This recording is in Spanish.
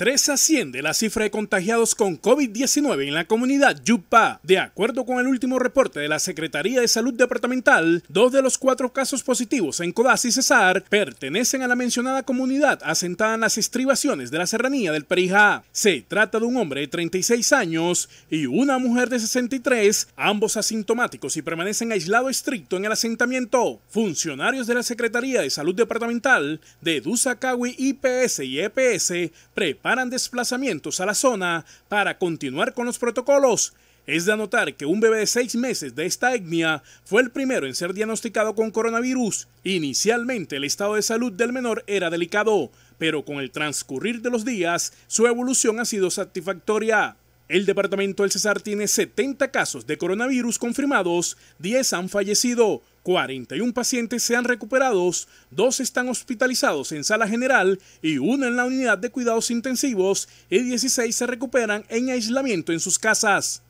Tres asciende la cifra de contagiados con COVID-19 en la comunidad Yupa. De acuerdo con el último reporte de la Secretaría de Salud Departamental, dos de los cuatro casos positivos en Codazzi y Cesar pertenecen a la mencionada comunidad asentada en las estribaciones de la serranía del Perijá. Se trata de un hombre de 36 años y una mujer de 63, ambos asintomáticos y permanecen aislado estricto en el asentamiento. Funcionarios de la Secretaría de Salud Departamental de Dusakawi IPS y EPS preparan preparan desplazamientos a la zona para continuar con los protocolos. Es de anotar que un bebé de seis meses de esta etnia fue el primero en ser diagnosticado con coronavirus. Inicialmente el estado de salud del menor era delicado, pero con el transcurrir de los días su evolución ha sido satisfactoria. El departamento del Cesar tiene 70 casos de coronavirus confirmados, 10 han fallecido, 41 pacientes se han recuperado, 2 están hospitalizados en sala general y 1 en la unidad de cuidados intensivos y 16 se recuperan en aislamiento en sus casas.